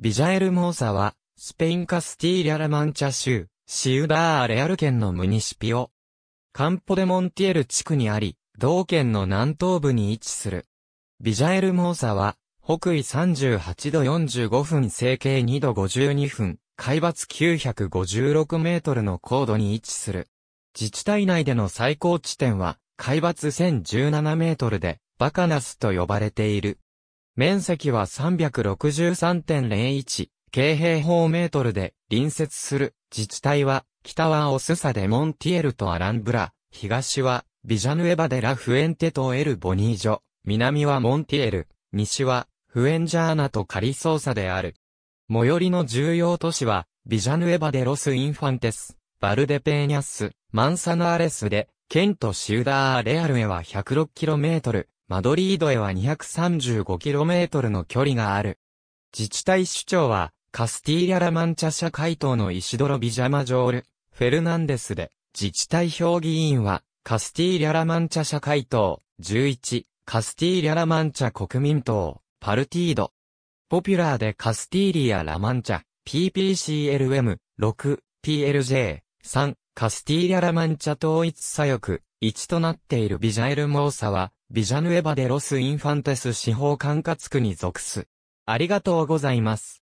ビジャエル・モーサは、スペインカスティーリャ・ラ・マンチャ州、シウダー・レアル県のムニシピオ。カンポデ・モンティエル地区にあり、同県の南東部に位置する。ビジャエル・モーサは、北緯38度45分西経2度52分、海抜956メートルの高度に位置する。自治体内での最高地点は、海抜1017メートルで、バカナスと呼ばれている。面積は363.01京平方メートルで隣接する自治体は北はオスサデモンティエルとアランブラ、東はビジャヌエバデラフエンテとエルボニージョ、南はモンティエル、西はフエンジャーナとカリソーサである。最寄りの重要都市はビジャヌエバデロスインファンテス、バルデペーニャス、マンサナーレスで、ケント・シューダーレアルへは 106km、マドリードへは 235km の距離がある。自治体首長は、カスティーリャ・ラマンチャ社会党の石泥ビジャマジョール、フェルナンデスで、自治体評議員は、カスティーリャ・ラマンチャ社会党、11、カスティーリャ・ラマンチャ国民党、パルティード。ポピュラーでカスティーリア・ラマンチャ、PPCLM、6、PLJ、3、カスティーリャ・ラマンチャ統一左翼、1となっているビジャエル・モーサは、ビジャヌエバでロス・インファンテス司法管轄区に属す。ありがとうございます。